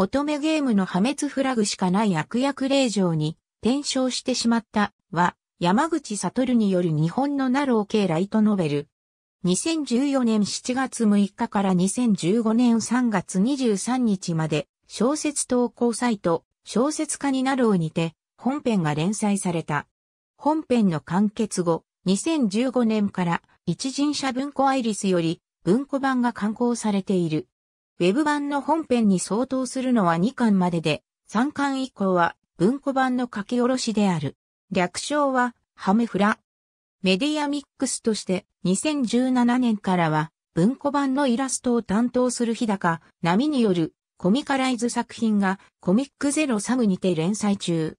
乙女ゲームの破滅フラグしかない悪役令状に転生してしまったは、山口悟による日本のナロー系ライトノベル。2014年7月6日から2015年3月23日まで小説投稿サイト、小説家にナローにて本編が連載された。本編の完結後、2015年から一人者文庫アイリスより文庫版が刊行されている。ウェブ版の本編に相当するのは2巻までで、3巻以降は文庫版の書き下ろしである。略称は、ハメフラ。メディアミックスとして2017年からは文庫版のイラストを担当する日高波によるコミカライズ作品がコミックゼロサムにて連載中。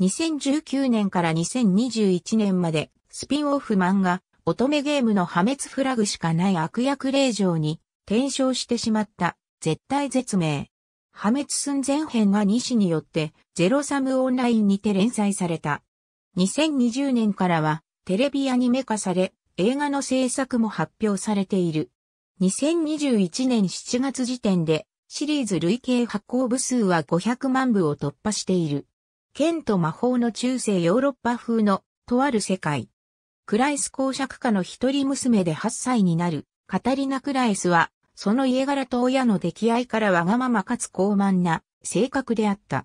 2019年から2021年までスピンオフ漫画乙女ゲームの破滅フラグしかない悪役令状に転生してしまった絶対絶命。破滅寸前編は2誌によってゼロサムオンラインにて連載された。2020年からはテレビアニメ化され映画の制作も発表されている。2021年7月時点でシリーズ累計発行部数は500万部を突破している。剣と魔法の中世ヨーロッパ風のとある世界。クライス公爵家の一人娘で8歳になるカタリナ・クライスはその家柄と親の溺愛からわがままかつ傲慢な性格であった。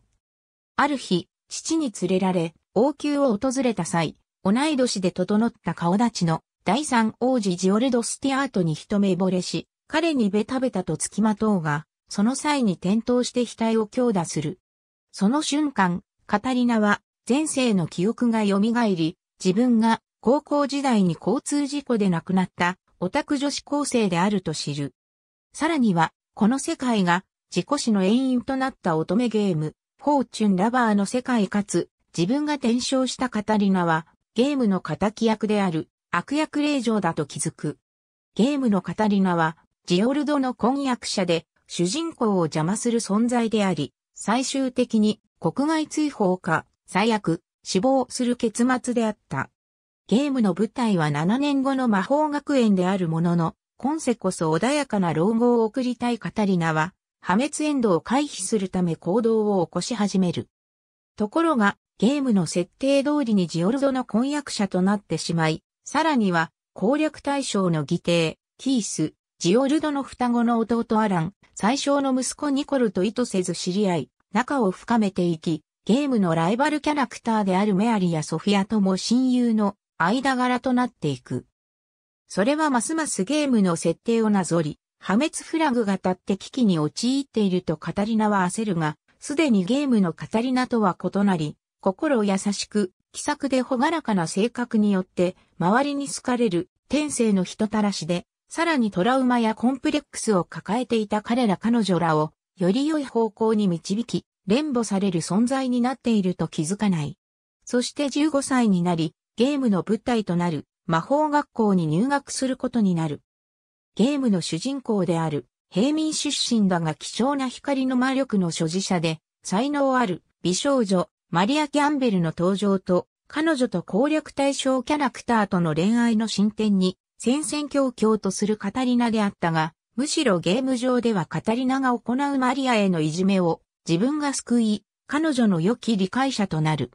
ある日、父に連れられ、王宮を訪れた際、同い年で整った顔立ちの第三王子ジオルド・スティアートに一目惚れし、彼にベタベタとつきまとうが、その際に転倒して額を強打する。その瞬間、カタリナは前世の記憶が蘇り、自分が高校時代に交通事故で亡くなったオタク女子高生であると知る。さらには、この世界が自己死の遠因となった乙女ゲーム、フォーチュンラバーの世界かつ、自分が転生したカタリナは、ゲームの敵役である悪役令嬢だと気づく。ゲームのカタリナは、ジオルドの婚約者で、主人公を邪魔する存在であり、最終的に国外追放か、最悪、死亡する結末であった。ゲームの舞台は7年後の魔法学園であるものの、今世こそ穏やかな老後を送りたいカタリナは、破滅エンドを回避するため行動を起こし始める。ところが、ゲームの設定通りにジオルドの婚約者となってしまい、さらには、攻略対象の義弟、キース、ジオルドの双子の弟アラン、最小の息子ニコルと意図せず知り合い、仲を深めていき、ゲームのライバルキャラクターであるメアリやソフィアとも親友の間柄となっていく。それはますますゲームの設定をなぞり、破滅フラグが立って危機に陥っているとカタリナは焦るが、すでにゲームのカタリナとは異なり、心優しく、気さくでほがらかな性格によって、周りに好かれる天性の人たらしで、さらにトラウマやコンプレックスを抱えていた彼ら彼女らを、より良い方向に導き、連母される存在になっていると気づかない。そして15歳になり、ゲームの物体となる魔法学校に入学することになる。ゲームの主人公である、平民出身だが貴重な光の魔力の所持者で、才能ある美少女、マリア・キャンベルの登場と、彼女と攻略対象キャラクターとの恋愛の進展に、戦々恐々とするカタリナであったが、むしろゲーム上ではカタリナが行うマリアへのいじめを自分が救い、彼女の良き理解者となる。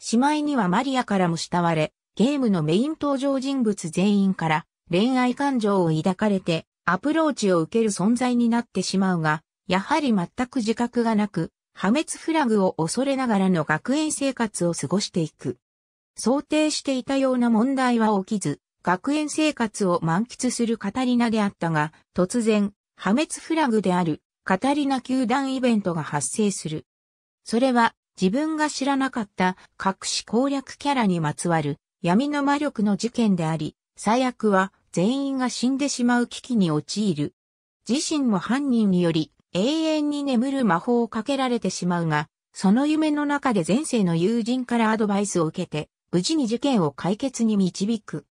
しまいにはマリアからも慕われ、ゲームのメイン登場人物全員から恋愛感情を抱かれてアプローチを受ける存在になってしまうが、やはり全く自覚がなく、破滅フラグを恐れながらの学園生活を過ごしていく。想定していたような問題は起きず、学園生活を満喫するカタリナであったが、突然、破滅フラグであるカタリナ球団イベントが発生する。それは自分が知らなかった隠し攻略キャラにまつわる闇の魔力の事件であり、最悪は全員が死んでしまう危機に陥る。自身も犯人により永遠に眠る魔法をかけられてしまうが、その夢の中で前世の友人からアドバイスを受けて、無事に事件を解決に導く。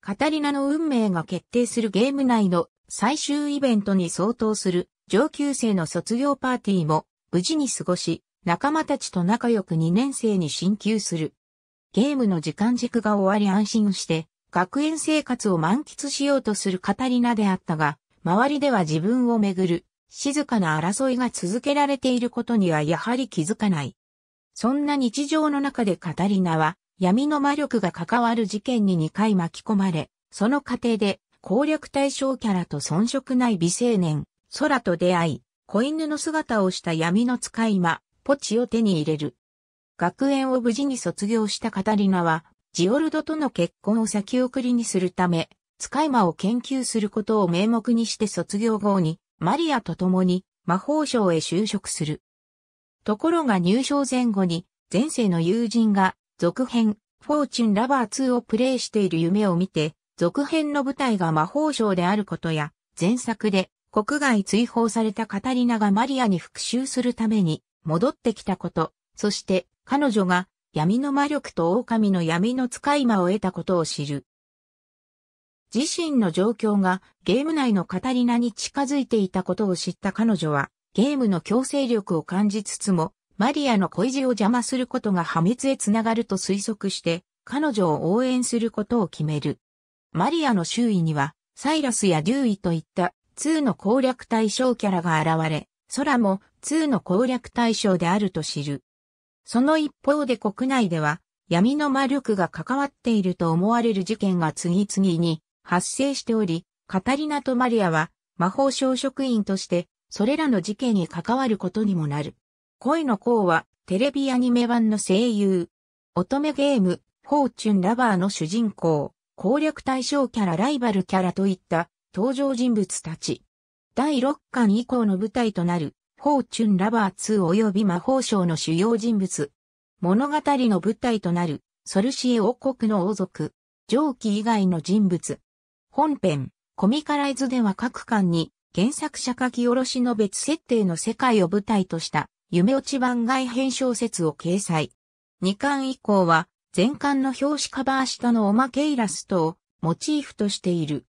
カタリナの運命が決定するゲーム内の最終イベントに相当する上級生の卒業パーティーも無事に過ごし、仲間たちと仲良く2年生に進級する。ゲームの時間軸が終わり安心して、学園生活を満喫しようとするカタリナであったが、周りでは自分をめぐる、静かな争いが続けられていることにはやはり気づかない。そんな日常の中でカタリナは、闇の魔力が関わる事件に2回巻き込まれ、その過程で攻略対象キャラと遜色ない美青年、空と出会い、子犬の姿をした闇の使い魔、ポチを手に入れる。学園を無事に卒業したカタリナは、ジオルドとの結婚を先送りにするため、使い魔を研究することを名目にして卒業後に、マリアと共に魔法省へ就職する。ところが入省前後に、前世の友人が、続編、フォーチュンラバー2をプレイしている夢を見て、続編の舞台が魔法省であることや、前作で国外追放されたカタリナがマリアに復讐するために戻ってきたこと、そして彼女が闇の魔力と狼の闇の使い魔を得たことを知る。自身の状況がゲーム内のカタリナに近づいていたことを知った彼女はゲームの強制力を感じつつもマリアの恋路を邪魔することが破滅へつながると推測して彼女を応援することを決める。マリアの周囲にはサイラスやデューイといった2の攻略対象キャラが現れ、空も2の攻略対象であると知る。その一方で国内では闇の魔力が関わっていると思われる事件が次々に発生しており、カタリナとマリアは魔法省職員としてそれらの事件に関わることにもなる。恋の子はテレビアニメ版の声優。乙女ゲーム、フォーチュンラバーの主人公、攻略対象キャラライバルキャラといった登場人物たち。第6巻以降の舞台となるフォーチュンラバー2及び魔法省の主要人物。物語の舞台となる、ソルシエ王国の王族、上記以外の人物。本編、コミカライズでは各巻に、原作者書き下ろしの別設定の世界を舞台とした、夢落ち番外編小説を掲載。2巻以降は、全巻の表紙カバー下のおまけイラストを、モチーフとしている。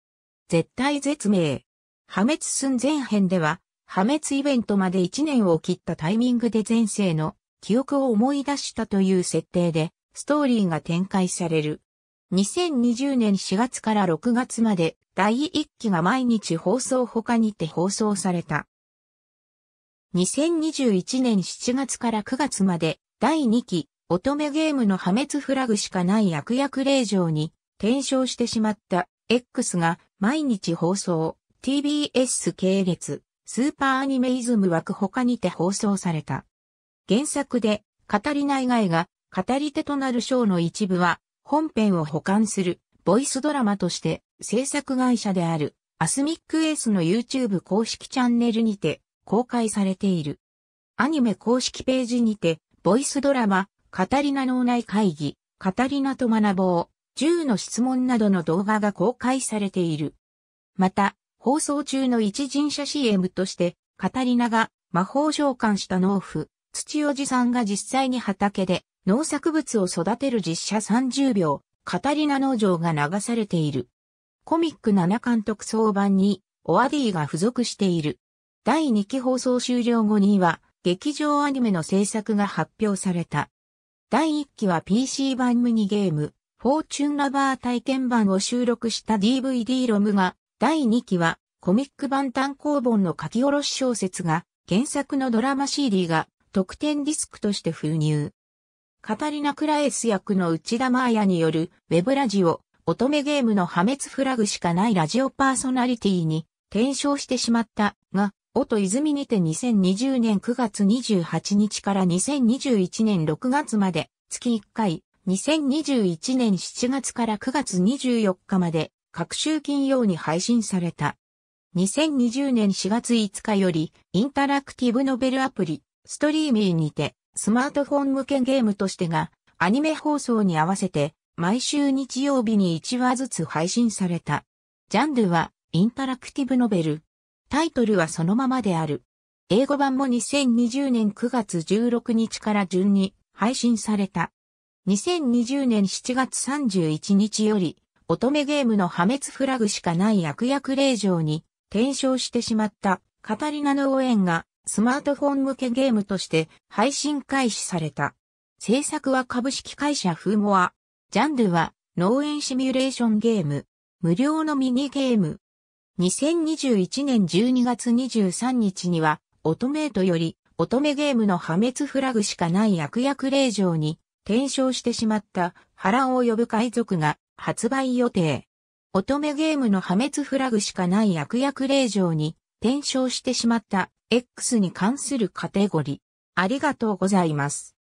絶対絶命。破滅寸前編では、破滅イベントまで1年を切ったタイミングで前世の記憶を思い出したという設定で、ストーリーが展開される。2020年4月から6月まで第1期が毎日放送他にて放送された。2021年7月から9月まで第2期乙女ゲームの破滅フラグしかない悪役令状に転生してしまった X が毎日放送 TBS 系列。スーパーアニメイズム枠他にて放送された。原作で、語りな以外が、語り手となるショーの一部は、本編を保管する、ボイスドラマとして、制作会社である、アスミックエースの YouTube 公式チャンネルにて、公開されている。アニメ公式ページにて、ボイスドラマ、カタリナ脳内会議、カタリナと学ぼう、10の質問などの動画が公開されている。また、放送中の一人車 CM として、カタリナが魔法召喚した農夫、土おじさんが実際に畑で農作物を育てる実写30秒、カタリナ農場が流されている。コミック7巻特装版に、オアディが付属している。第2期放送終了後には、劇場アニメの制作が発表された。第1期は PC 版ミニゲーム、フォーチュンラバー体験版を収録した DVD ロムが第2期はコミック版単行本の書き下ろし小説が原作のドラマ CD が特典ディスクとして封入。カタリナ・クラエス役の内田真彩によるウェブラジオ乙女ゲームの破滅フラグしかないラジオパーソナリティに転生してしまったが、音泉にて2020年9月28日から2021年6月まで月1回、2021年7月から9月24日まで各週金曜に配信された。2020年4月5日より、インタラクティブノベルアプリ、ストリーミーにて、スマートフォン向けゲームとしてが、アニメ放送に合わせて、毎週日曜日に1話ずつ配信された。ジャンルは、インタラクティブノベル。タイトルはそのままである。英語版も2020年9月16日から順に配信された。2020年7月31日より乙女ゲームの破滅フラグしかない悪役令嬢に転生してしまったカタリナの応援がスマートフォン向けゲームとして配信開始された。制作は株式会社フーモア。ジャンルは農園シミュレーションゲーム。無料のミニゲーム。2021年12月23日には乙女とより乙女ゲームの破滅フラグしかない悪役令嬢に転生してしまった波乱を呼ぶ海賊が発売予定。乙女ゲームの破滅フラグしかない悪役令状に転生してしまった X に関するカテゴリー。ありがとうございます。